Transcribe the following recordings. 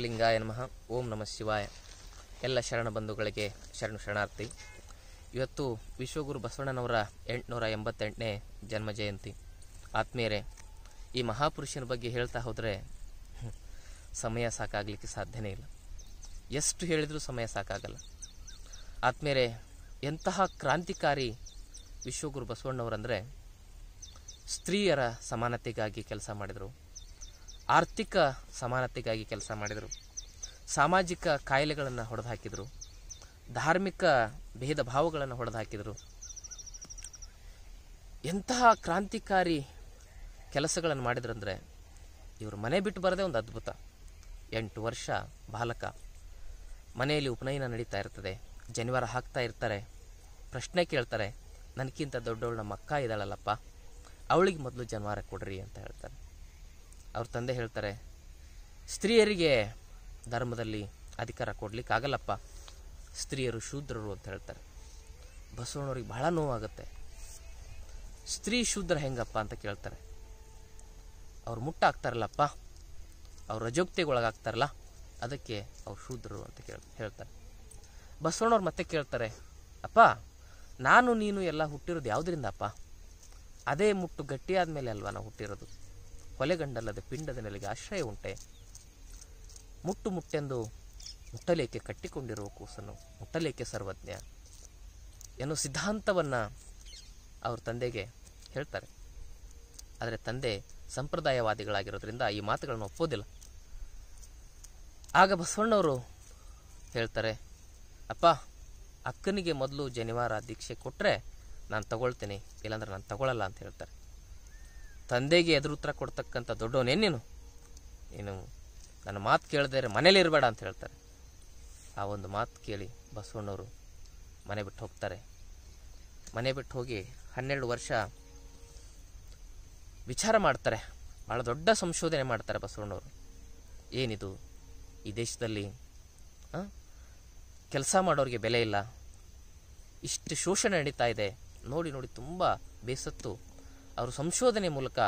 ಗುರುಲಿಂಗಾಯ ನಮಃ ಓಂ ನಮಃ ಶಿವಾಯ ಎಲ್ಲ ಶರಣ ಬಂಧುಗಳಿಗೆ ಶರಣ ಶರಣಾರ್ಥಿ ಇವತ್ತು ವಿಶ್ವಗುರು ಬಸವಣ್ಣನವರ ಎಂಟುನೂರ ಎಂಬತ್ತೆಂಟನೇ ಜನ್ಮ ಜಯಂತಿ ಆತ್ಮೀಯರೇ ಈ ಮಹಾಪುರುಷನ ಬಗ್ಗೆ ಹೇಳ್ತಾ ಹೋದರೆ ಸಮಯ ಸಾಕಾಗಲಿಕ್ಕೆ ಸಾಧ್ಯನೇ ಇಲ್ಲ ಎಷ್ಟು ಹೇಳಿದರೂ ಸಮಯ ಸಾಕಾಗಲ್ಲ ಆತ್ಮೀಯರೇ ಎಂತಹ ಕ್ರಾಂತಿಕಾರಿ ವಿಶ್ವಗುರು ಬಸವಣ್ಣವರಂದರೆ ಸ್ತ್ರೀಯರ ಸಮಾನತೆಗಾಗಿ ಕೆಲಸ ಮಾಡಿದರು ಆರ್ಥಿಕ ಸಮಾನತೆಗಾಗಿ ಕೆಲಸ ಮಾಡಿದರು ಸಾಮಾಜಿಕ ಕಾಯಿಲೆಗಳನ್ನು ಹೊಡೆದು ಹಾಕಿದರು ಧಾರ್ಮಿಕ ಭೇದ ಭಾವಗಳನ್ನು ಹಾಕಿದರು ಎಂತಹ ಕ್ರಾಂತಿಕಾರಿ ಕೆಲಸಗಳನ್ನು ಮಾಡಿದ್ರಂದರೆ ಇವರು ಮನೆ ಬಿಟ್ಟು ಬರದೇ ಒಂದು ಅದ್ಭುತ ಎಂಟು ವರ್ಷ ಬಾಲಕ ಮನೆಯಲ್ಲಿ ಉಪನಯನ ನಡೀತಾ ಇರ್ತದೆ ಜನಿವಾರ ಹಾಕ್ತಾ ಇರ್ತಾರೆ ಪ್ರಶ್ನೆ ಕೇಳ್ತಾರೆ ನನಗಿಂತ ದೊಡ್ಡವಳು ನಮ್ಮ ಅಕ್ಕ ಇದ್ದಾಳಲ್ಲಪ್ಪ ಅವಳಿಗೆ ಮೊದಲು ಜನಿವಾರ ಕೊಡ್ರಿ ಅಂತ ಹೇಳ್ತಾರೆ ಅವ್ರ ತಂದೆ ಹೇಳ್ತಾರೆ ಸ್ತ್ರೀಯರಿಗೆ ಧರ್ಮದಲ್ಲಿ ಅಧಿಕಾರ ಕೊಡಲಿಕ್ಕಾಗಲ್ಲಪ್ಪ ಸ್ತ್ರೀಯರು ಶೂದ್ರರು ಅಂತ ಹೇಳ್ತಾರೆ ಬಸವಣ್ಣವ್ರಿಗೆ ಬಹಳ ನೋವಾಗುತ್ತೆ ಸ್ತ್ರೀ ಶೂದ್ರ ಹೆಂಗಪ್ಪ ಅಂತ ಕೇಳ್ತಾರೆ ಅವ್ರು ಮುಟ್ಟಾಗ್ತಾರಲ್ಲಪ್ಪ ಅವ್ರು ರಜೋಕ್ತಿಗೊಳಗಾಗ್ತಾರಲ್ಲ ಅದಕ್ಕೆ ಅವ್ರು ಶೂದ್ರರು ಅಂತ ಕೇಳ್ ಹೇಳ್ತಾರೆ ಬಸವಣ್ಣವ್ರು ಮತ್ತೆ ಕೇಳ್ತಾರೆ ಅಪ್ಪ ನಾನು ನೀನು ಎಲ್ಲ ಹುಟ್ಟಿರೋದು ಯಾವುದರಿಂದಪ್ಪ ಅದೇ ಮುಟ್ಟು ಗಟ್ಟಿಯಾದ ಮೇಲೆ ಅಲ್ವಾ ನಾವು ಹುಟ್ಟಿರೋದು ಕೊಲೆಗಂಡಲ್ಲದ ಪಿಂಡದ ನೆಲೆಗೆ ಆಶ್ರಯ ಉಂಟೆ ಮುಟ್ಟು ಮುಟ್ಟೆಂದು ಮುಟ್ಟಲೇಕೆ ಕಟ್ಟಿಕೊಂಡಿರುವ ಕೂಸನ್ನು ಮುಟ್ಟಲೇಕೆ ಸರ್ವಜ್ಞ ಎನ್ನುವ ಸಿದ್ಧಾಂತವನ್ನು ಅವ್ರ ತಂದೆಗೆ ಹೇಳ್ತಾರೆ ಆದರೆ ತಂದೆ ಸಂಪ್ರದಾಯವಾದಿಗಳಾಗಿರೋದ್ರಿಂದ ಈ ಮಾತುಗಳನ್ನು ಒಪ್ಪೋದಿಲ್ಲ ಆಗ ಬಸವಣ್ಣವರು ಹೇಳ್ತಾರೆ ಅಪ್ಪ ಅಕ್ಕನಿಗೆ ಮೊದಲು ಜನಿವಾರ ದೀಕ್ಷೆ ಕೊಟ್ಟರೆ ನಾನು ತಗೊಳ್ತೀನಿ ಇಲ್ಲಾಂದ್ರೆ ನಾನು ತಗೊಳ್ಳಲ್ಲ ಅಂತ ಹೇಳ್ತಾರೆ ತಂದೆಗೆ ಎದುರು ಉತ್ತರ ಕೊಡ್ತಕ್ಕಂಥ ದೊಡ್ಡವನೇನೇನು ಏನು ನನ್ನ ಮಾತು ಕೇಳಿದ್ರೆ ಮನೇಲಿ ಇರಬೇಡ ಅಂತ ಹೇಳ್ತಾರೆ ಆ ಒಂದು ಮಾತು ಕೇಳಿ ಬಸವಣ್ಣವರು ಮನೆ ಬಿಟ್ಟು ಹೋಗ್ತಾರೆ ಮನೆ ಬಿಟ್ಟು ಹೋಗಿ ಹನ್ನೆರಡು ವರ್ಷ ವಿಚಾರ ಮಾಡ್ತಾರೆ ಭಾಳ ದೊಡ್ಡ ಸಂಶೋಧನೆ ಮಾಡ್ತಾರೆ ಬಸವಣ್ಣವರು ಏನಿದು ಈ ದೇಶದಲ್ಲಿ ಕೆಲಸ ಮಾಡೋರಿಗೆ ಬೆಲೆ ಇಲ್ಲ ಇಷ್ಟು ಶೋಷಣೆ ನಡೀತಾ ಇದೆ ನೋಡಿ ನೋಡಿ ತುಂಬ ಬೇಸತ್ತು ಅವರು ಸಂಶೋಧನೆ ಮೂಲಕ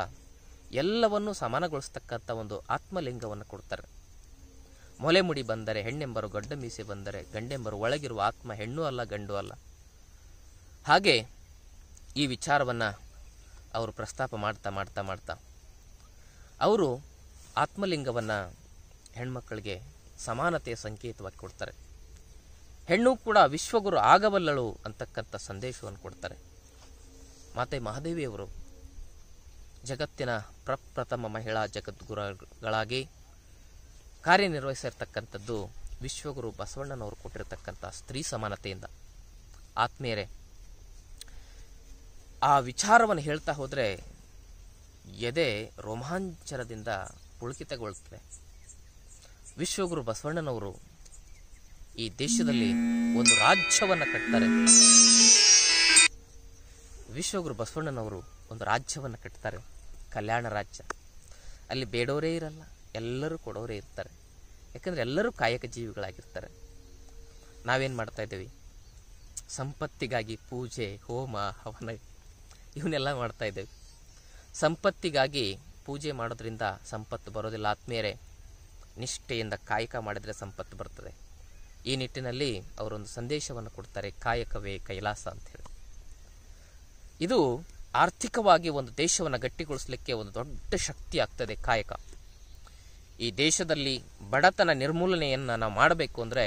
ಎಲ್ಲವನ್ನೂ ಸಮಾನಗೊಳಿಸ್ತಕ್ಕಂಥ ಒಂದು ಆತ್ಮಲಿಂಗವನ್ನು ಕೊಡ್ತಾರೆ ಮುಡಿ ಬಂದರೆ ಹೆಣ್ಣೆಂಬರು ಗಡ್ಡ ಮೀಸೆ ಬಂದರೆ ಗಂಡೆಂಬರು ಒಳಗಿರುವ ಆತ್ಮ ಹೆಣ್ಣು ಅಲ್ಲ ಗಂಡು ಅಲ್ಲ ಹಾಗೆ ಈ ವಿಚಾರವನ್ನು ಅವರು ಪ್ರಸ್ತಾಪ ಮಾಡ್ತಾ ಮಾಡ್ತಾ ಮಾಡ್ತಾ ಅವರು ಆತ್ಮಲಿಂಗವನ್ನು ಹೆಣ್ಮಕ್ಕಳಿಗೆ ಸಮಾನತೆಯ ಸಂಕೇತವಾಗಿ ಕೊಡ್ತಾರೆ ಹೆಣ್ಣು ಕೂಡ ವಿಶ್ವಗುರು ಆಗಬಲ್ಲಳು ಅಂತಕ್ಕಂಥ ಸಂದೇಶವನ್ನು ಕೊಡ್ತಾರೆ ಮಾತೆ ಮಹಾದೇವಿಯವರು ಜಗತ್ತಿನ ಪ್ರಪ್ರಥಮ ಮಹಿಳಾ ಜಗದ್ಗುರುಗಳಾಗಿ ಕಾರ್ಯನಿರ್ವಹಿಸಿರ್ತಕ್ಕಂಥದ್ದು ವಿಶ್ವಗುರು ಬಸವಣ್ಣನವರು ಕೊಟ್ಟಿರತಕ್ಕಂಥ ಸ್ತ್ರೀ ಸಮಾನತೆಯಿಂದ ಆತ್ಮೀಯರೇ ಆ ವಿಚಾರವನ್ನು ಹೇಳ್ತಾ ಹೋದರೆ ಎದೆ ರೋಮಾಂಚನದಿಂದ ಪುಳಕಿತಗೊಳ್ತದೆ ವಿಶ್ವಗುರು ಬಸವಣ್ಣನವರು ಈ ದೇಶದಲ್ಲಿ ಒಂದು ರಾಜ್ಯವನ್ನು ಕಟ್ತಾರೆ ವಿಶ್ವಗುರು ಬಸವಣ್ಣನವರು ಒಂದು ರಾಜ್ಯವನ್ನು ಕಟ್ತಾರೆ ಕಲ್ಯಾಣ ರಾಜ್ಯ ಅಲ್ಲಿ ಬೇಡೋರೇ ಇರಲ್ಲ ಎಲ್ಲರೂ ಕೊಡೋರೇ ಇರ್ತಾರೆ ಯಾಕಂದರೆ ಎಲ್ಲರೂ ಕಾಯಕ ಜೀವಿಗಳಾಗಿರ್ತಾರೆ ನಾವೇನು ಇದ್ದೇವೆ ಸಂಪತ್ತಿಗಾಗಿ ಪೂಜೆ ಹೋಮ ಹವನ ಇವನ್ನೆಲ್ಲ ಇದ್ದೇವೆ ಸಂಪತ್ತಿಗಾಗಿ ಪೂಜೆ ಮಾಡೋದ್ರಿಂದ ಸಂಪತ್ತು ಬರೋದಿಲ್ಲ ಆತ್ಮೀಯರೇ ನಿಷ್ಠೆಯಿಂದ ಕಾಯಕ ಮಾಡಿದರೆ ಸಂಪತ್ತು ಬರ್ತದೆ ಈ ನಿಟ್ಟಿನಲ್ಲಿ ಅವರೊಂದು ಸಂದೇಶವನ್ನು ಕೊಡ್ತಾರೆ ಕಾಯಕವೇ ಕೈಲಾಸ ಅಂತ ಹೇಳಿ ಇದು ಆರ್ಥಿಕವಾಗಿ ಒಂದು ದೇಶವನ್ನು ಗಟ್ಟಿಗೊಳಿಸಲಿಕ್ಕೆ ಒಂದು ದೊಡ್ಡ ಶಕ್ತಿ ಆಗ್ತದೆ ಕಾಯಕ ಈ ದೇಶದಲ್ಲಿ ಬಡತನ ನಿರ್ಮೂಲನೆಯನ್ನು ನಾವು ಮಾಡಬೇಕು ಅಂದರೆ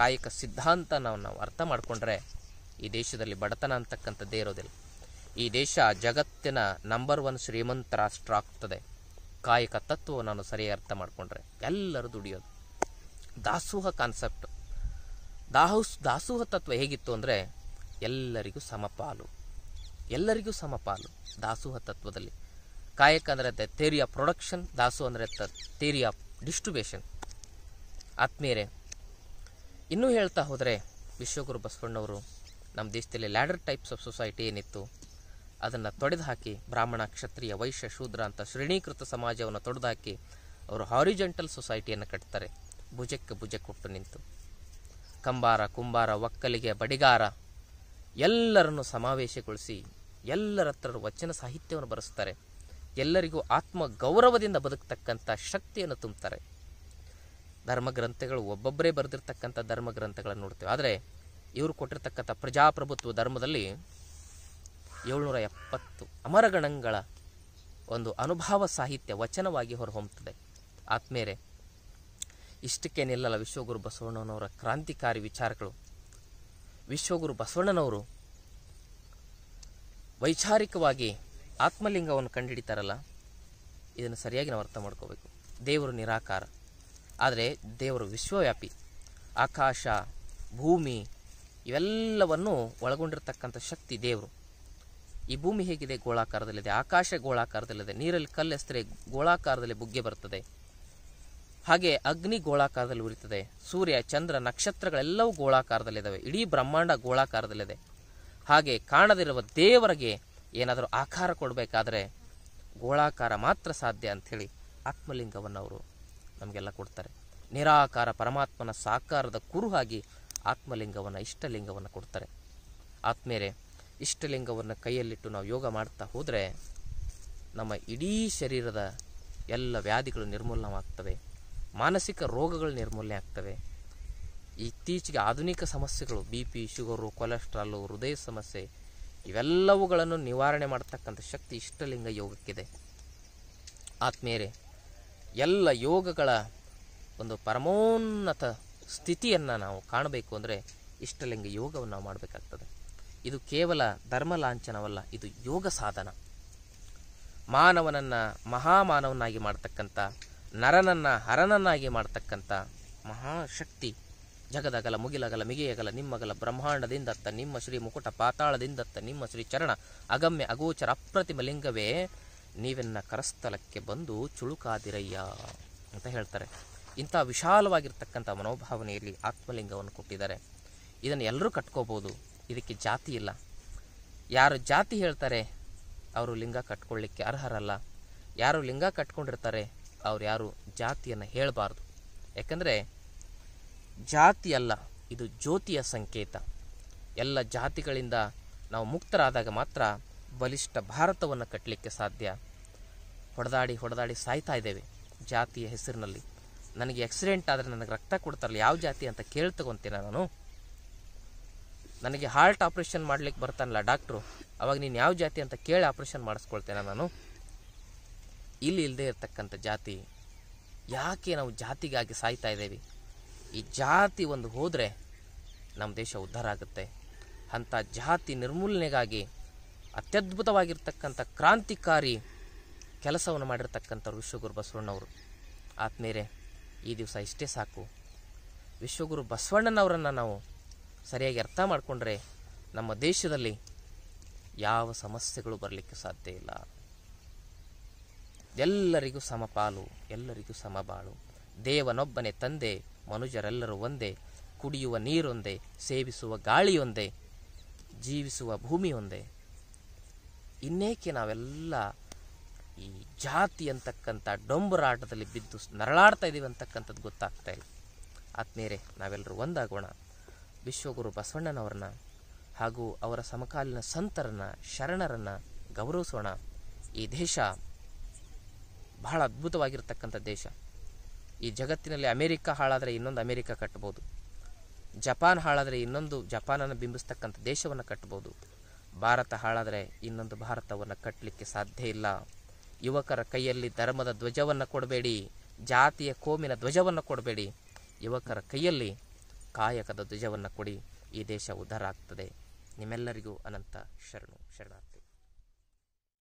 ಕಾಯಕ ಸಿದ್ಧಾಂತ ನಾವು ನಾವು ಅರ್ಥ ಮಾಡಿಕೊಂಡ್ರೆ ಈ ದೇಶದಲ್ಲಿ ಬಡತನ ಅಂತಕ್ಕಂಥದ್ದೇ ಇರೋದಿಲ್ಲ ಈ ದೇಶ ಜಗತ್ತಿನ ನಂಬರ್ ಒನ್ ಶ್ರೀಮಂತ ರಾಷ್ಟ್ರ ಆಗ್ತದೆ ಕಾಯಕ ತತ್ವವನ್ನು ನಾನು ಸರಿಯಾಗಿ ಅರ್ಥ ಮಾಡಿಕೊಂಡ್ರೆ ಎಲ್ಲರೂ ದುಡಿಯೋದು ದಾಸೋಹ ಕಾನ್ಸೆಪ್ಟ್ ದಾಹು ದಾಸೋಹ ತತ್ವ ಹೇಗಿತ್ತು ಅಂದರೆ ಎಲ್ಲರಿಗೂ ಸಮಪಾಲು ಎಲ್ಲರಿಗೂ ಸಮಪಾಲು ದಾಸೋಹ ತತ್ವದಲ್ಲಿ ಕಾಯಕ ಅಂದರೆ ಆಫ್ ಪ್ರೊಡಕ್ಷನ್ ದಾಸು ಅಂದರೆ ಆಫ್ ಡಿಸ್ಟ್ರಿಬ್ಯೂಷನ್ ಆತ್ಮೀಯರೆ ಇನ್ನೂ ಹೇಳ್ತಾ ಹೋದರೆ ವಿಶ್ವಗುರು ಬಸವಣ್ಣವರು ನಮ್ಮ ದೇಶದಲ್ಲಿ ಲ್ಯಾಡರ್ ಟೈಪ್ಸ್ ಆಫ್ ಸೊಸೈಟಿ ಏನಿತ್ತು ಅದನ್ನು ತೊಡೆದು ಹಾಕಿ ಬ್ರಾಹ್ಮಣ ಕ್ಷತ್ರಿಯ ವೈಶ್ಯ ಶೂದ್ರ ಅಂತ ಶ್ರೇಣೀಕೃತ ಸಮಾಜವನ್ನು ತೊಡೆದು ಹಾಕಿ ಅವರು ಹಾರಿಜೆಂಟಲ್ ಸೊಸೈಟಿಯನ್ನು ಕಟ್ತಾರೆ ಭುಜಕ್ಕೆ ಭುಜ ಕೊಟ್ಟು ನಿಂತು ಕಂಬಾರ ಕುಂಬಾರ ಒಕ್ಕಲಿಗೆ ಬಡಿಗಾರ ಎಲ್ಲರನ್ನು ಸಮಾವೇಶಗೊಳಿಸಿ ಎಲ್ಲರ ಹತ್ರ ವಚನ ಸಾಹಿತ್ಯವನ್ನು ಬರೆಸ್ತಾರೆ ಎಲ್ಲರಿಗೂ ಆತ್ಮ ಗೌರವದಿಂದ ಬದುಕ್ತಕ್ಕಂಥ ಶಕ್ತಿಯನ್ನು ತುಂಬುತ್ತಾರೆ ಧರ್ಮಗ್ರಂಥಗಳು ಒಬ್ಬೊಬ್ಬರೇ ಬರೆದಿರ್ತಕ್ಕಂಥ ಧರ್ಮಗ್ರಂಥಗಳನ್ನು ನೋಡ್ತೇವೆ ಆದರೆ ಇವರು ಕೊಟ್ಟಿರ್ತಕ್ಕಂಥ ಪ್ರಜಾಪ್ರಭುತ್ವ ಧರ್ಮದಲ್ಲಿ ಏಳ್ನೂರ ಎಪ್ಪತ್ತು ಅಮರಗಣಗಳ ಒಂದು ಅನುಭವ ಸಾಹಿತ್ಯ ವಚನವಾಗಿ ಹೊರಹೊಮ್ಮುತ್ತದೆ ಆತ್ಮೇರೆ ಇಷ್ಟಕ್ಕೆ ವಿಶ್ವಗುರು ಬಸವಣ್ಣನವರ ಕ್ರಾಂತಿಕಾರಿ ವಿಚಾರಗಳು ವಿಶ್ವಗುರು ಬಸವಣ್ಣನವರು ವೈಚಾರಿಕವಾಗಿ ಆತ್ಮಲಿಂಗವನ್ನು ಕಂಡುಹಿಡಿತಾರಲ್ಲ ಇದನ್ನು ಸರಿಯಾಗಿ ನಾವು ಅರ್ಥ ಮಾಡ್ಕೋಬೇಕು ದೇವರು ನಿರಾಕಾರ ಆದರೆ ದೇವರು ವಿಶ್ವವ್ಯಾಪಿ ಆಕಾಶ ಭೂಮಿ ಇವೆಲ್ಲವನ್ನು ಒಳಗೊಂಡಿರತಕ್ಕಂಥ ಶಕ್ತಿ ದೇವರು ಈ ಭೂಮಿ ಹೇಗಿದೆ ಗೋಳಾಕಾರದಲ್ಲಿದೆ ಆಕಾಶ ಗೋಳಾಕಾರದಲ್ಲಿದೆ ನೀರಲ್ಲಿ ಕಲ್ಲೆಸ್ತರೆ ಗೋಳಾಕಾರದಲ್ಲಿ ಬುಗ್ಗೆ ಬರ್ತದೆ ಹಾಗೆ ಅಗ್ನಿ ಗೋಳಾಕಾರದಲ್ಲಿ ಉರಿತದೆ ಸೂರ್ಯ ಚಂದ್ರ ನಕ್ಷತ್ರಗಳೆಲ್ಲವೂ ಗೋಳಾಕಾರದಲ್ಲಿದ್ದಾವೆ ಇಡೀ ಬ್ರಹ್ಮಾಂಡ ಗೋಳಾಕಾರದಲ್ಲಿದೆ ಹಾಗೆ ಕಾಣದಿರುವ ದೇವರಿಗೆ ಏನಾದರೂ ಆಕಾರ ಕೊಡಬೇಕಾದರೆ ಗೋಳಾಕಾರ ಮಾತ್ರ ಸಾಧ್ಯ ಅಂಥೇಳಿ ಆತ್ಮಲಿಂಗವನ್ನು ಅವರು ನಮಗೆಲ್ಲ ಕೊಡ್ತಾರೆ ನಿರಾಕಾರ ಪರಮಾತ್ಮನ ಸಾಕಾರದ ಕುರುಹಾಗಿ ಆತ್ಮಲಿಂಗವನ್ನು ಇಷ್ಟಲಿಂಗವನ್ನು ಕೊಡ್ತಾರೆ ಆತ್ಮೇರೆ ಇಷ್ಟಲಿಂಗವನ್ನು ಕೈಯಲ್ಲಿಟ್ಟು ನಾವು ಯೋಗ ಮಾಡ್ತಾ ಹೋದರೆ ನಮ್ಮ ಇಡೀ ಶರೀರದ ಎಲ್ಲ ವ್ಯಾಧಿಗಳು ನಿರ್ಮೂಲನವಾಗ್ತವೆ ಮಾನಸಿಕ ರೋಗಗಳು ನಿರ್ಮೂಲನೆ ಆಗ್ತವೆ ಇತ್ತೀಚೆಗೆ ಆಧುನಿಕ ಸಮಸ್ಯೆಗಳು ಬಿ ಪಿ ಶುಗರು ಕೊಲೆಸ್ಟ್ರಾಲು ಹೃದಯ ಸಮಸ್ಯೆ ಇವೆಲ್ಲವುಗಳನ್ನು ನಿವಾರಣೆ ಮಾಡತಕ್ಕಂಥ ಶಕ್ತಿ ಇಷ್ಟಲಿಂಗ ಯೋಗಕ್ಕಿದೆ ಆತ್ಮೇರೆ ಎಲ್ಲ ಯೋಗಗಳ ಒಂದು ಪರಮೋನ್ನತ ಸ್ಥಿತಿಯನ್ನು ನಾವು ಕಾಣಬೇಕು ಅಂದರೆ ಇಷ್ಟಲಿಂಗ ಯೋಗವನ್ನು ನಾವು ಮಾಡಬೇಕಾಗ್ತದೆ ಇದು ಕೇವಲ ಧರ್ಮ ಲಾಂಛನವಲ್ಲ ಇದು ಯೋಗ ಸಾಧನ ಮಾನವನನ್ನು ಮಹಾಮಾನವನ್ನಾಗಿ ಮಾಡತಕ್ಕಂಥ ನರನನ್ನು ಹರನನ್ನಾಗಿ ಮಾಡ್ತಕ್ಕಂಥ ಮಹಾಶಕ್ತಿ ಜಗದಗಲ ಮುಗಿಲಗಲ ಮಿಗಿಯಗಲ ನಿಮ್ಮಗಲ ಬ್ರಹ್ಮಾಂಡದಿಂದತ್ತ ನಿಮ್ಮ ಶ್ರೀ ಮುಕುಟ ಪಾತಾಳದಿಂದತ್ತ ನಿಮ್ಮ ಶ್ರೀ ಚರಣ ಅಗಮ್ಯ ಅಗೋಚರ ಅಪ್ರತಿಮ ಲಿಂಗವೇ ನೀವೆನ್ನ ಕರಸ್ಥಲಕ್ಕೆ ಬಂದು ಚುಳುಕಾದಿರಯ್ಯ ಅಂತ ಹೇಳ್ತಾರೆ ಇಂಥ ವಿಶಾಲವಾಗಿರ್ತಕ್ಕಂಥ ಮನೋಭಾವನೆಯಲ್ಲಿ ಆತ್ಮಲಿಂಗವನ್ನು ಕೊಟ್ಟಿದ್ದಾರೆ ಇದನ್ನು ಎಲ್ಲರೂ ಕಟ್ಕೋಬೋದು ಇದಕ್ಕೆ ಜಾತಿ ಇಲ್ಲ ಯಾರು ಜಾತಿ ಹೇಳ್ತಾರೆ ಅವರು ಲಿಂಗ ಕಟ್ಕೊಳ್ಳಿಕ್ಕೆ ಅರ್ಹರಲ್ಲ ಯಾರು ಲಿಂಗ ಕಟ್ಕೊಂಡಿರ್ತಾರೆ ಅವ್ರು ಯಾರು ಜಾತಿಯನ್ನು ಹೇಳಬಾರ್ದು ಯಾಕಂದರೆ ಜಾತಿ ಅಲ್ಲ ಇದು ಜ್ಯೋತಿಯ ಸಂಕೇತ ಎಲ್ಲ ಜಾತಿಗಳಿಂದ ನಾವು ಮುಕ್ತರಾದಾಗ ಮಾತ್ರ ಬಲಿಷ್ಠ ಭಾರತವನ್ನು ಕಟ್ಟಲಿಕ್ಕೆ ಸಾಧ್ಯ ಹೊಡೆದಾಡಿ ಹೊಡೆದಾಡಿ ಸಾಯ್ತಾ ಇದ್ದೇವೆ ಜಾತಿಯ ಹೆಸರಿನಲ್ಲಿ ನನಗೆ ಆಕ್ಸಿಡೆಂಟ್ ಆದರೆ ನನಗೆ ರಕ್ತ ಕೊಡ್ತಾರಲ್ಲ ಯಾವ ಜಾತಿ ಅಂತ ಕೇಳಿ ನಾನು ನನಗೆ ಹಾರ್ಟ್ ಆಪ್ರೇಷನ್ ಮಾಡ್ಲಿಕ್ಕೆ ಬರ್ತಾನಲ್ಲ ಡಾಕ್ಟ್ರು ಅವಾಗ ನೀನು ಯಾವ ಜಾತಿ ಅಂತ ಕೇಳಿ ಆಪ್ರೇಷನ್ ಮಾಡಿಸ್ಕೊಳ್ತೇನೆ ನಾನು ಇಲ್ಲಿ ಇಲ್ಲದೆ ಇರತಕ್ಕಂಥ ಜಾತಿ ಯಾಕೆ ನಾವು ಜಾತಿಗಾಗಿ ಸಾಯ್ತಾ ಇದ್ದೇವೆ ಈ ಜಾತಿ ಒಂದು ಹೋದರೆ ನಮ್ಮ ದೇಶ ಉದ್ಧಾರ ಆಗುತ್ತೆ ಅಂಥ ಜಾತಿ ನಿರ್ಮೂಲನೆಗಾಗಿ ಅತ್ಯದ್ಭುತವಾಗಿರ್ತಕ್ಕಂಥ ಕ್ರಾಂತಿಕಾರಿ ಕೆಲಸವನ್ನು ಮಾಡಿರ್ತಕ್ಕಂಥವ್ರು ವಿಶ್ವಗುರು ಬಸವಣ್ಣವರು ಆತ್ಮೇರೆ ಈ ದಿವಸ ಇಷ್ಟೇ ಸಾಕು ವಿಶ್ವಗುರು ಬಸವಣ್ಣನವರನ್ನು ನಾವು ಸರಿಯಾಗಿ ಅರ್ಥ ಮಾಡಿಕೊಂಡ್ರೆ ನಮ್ಮ ದೇಶದಲ್ಲಿ ಯಾವ ಸಮಸ್ಯೆಗಳು ಬರಲಿಕ್ಕೆ ಸಾಧ್ಯ ಇಲ್ಲ ಎಲ್ಲರಿಗೂ ಸಮಪಾಲು ಎಲ್ಲರಿಗೂ ಸಮಬಾಳು ದೇವನೊಬ್ಬನೇ ತಂದೆ ಮನುಜರೆಲ್ಲರೂ ಒಂದೇ ಕುಡಿಯುವ ನೀರೊಂದೇ ಸೇವಿಸುವ ಗಾಳಿಯೊಂದೇ ಜೀವಿಸುವ ಭೂಮಿಯೊಂದೇ ಇನ್ನೇಕೆ ನಾವೆಲ್ಲ ಈ ಜಾತಿ ಅಂತಕ್ಕಂಥ ಡೊಂಬರಾಟದಲ್ಲಿ ಬಿದ್ದು ನರಳಾಡ್ತಾ ಇದ್ದೀವಿ ಅಂತಕ್ಕಂಥದ್ದು ಗೊತ್ತಾಗ್ತಾ ಇಲ್ಲ ಆತ್ಮೀಯರೇ ನಾವೆಲ್ಲರೂ ಒಂದಾಗೋಣ ವಿಶ್ವಗುರು ಬಸವಣ್ಣನವರನ್ನ ಹಾಗೂ ಅವರ ಸಮಕಾಲೀನ ಸಂತರನ್ನು ಶರಣರನ್ನು ಗೌರವಿಸೋಣ ಈ ದೇಶ ಬಹಳ ಅದ್ಭುತವಾಗಿರ್ತಕ್ಕಂಥ ದೇಶ ಈ ಜಗತ್ತಿನಲ್ಲಿ ಅಮೇರಿಕಾ ಹಾಳಾದರೆ ಇನ್ನೊಂದು ಅಮೇರಿಕ ಕಟ್ಬೋದು ಜಪಾನ್ ಹಾಳಾದರೆ ಇನ್ನೊಂದು ಜಪಾನನ್ನು ಬಿಂಬಿಸ್ತಕ್ಕಂಥ ದೇಶವನ್ನು ಕಟ್ಬೋದು ಭಾರತ ಹಾಳಾದರೆ ಇನ್ನೊಂದು ಭಾರತವನ್ನು ಕಟ್ಟಲಿಕ್ಕೆ ಸಾಧ್ಯ ಇಲ್ಲ ಯುವಕರ ಕೈಯಲ್ಲಿ ಧರ್ಮದ ಧ್ವಜವನ್ನು ಕೊಡಬೇಡಿ ಜಾತಿಯ ಕೋಮಿನ ಧ್ವಜವನ್ನು ಕೊಡಬೇಡಿ ಯುವಕರ ಕೈಯಲ್ಲಿ ಕಾಯಕದ ಧ್ವಜವನ್ನು ಕೊಡಿ ಈ ದೇಶ ಉದ್ಧಾರ ಆಗ್ತದೆ ನಿಮ್ಮೆಲ್ಲರಿಗೂ ಅನಂತ ಶರಣು ಶರಣಾರ್ಥಿ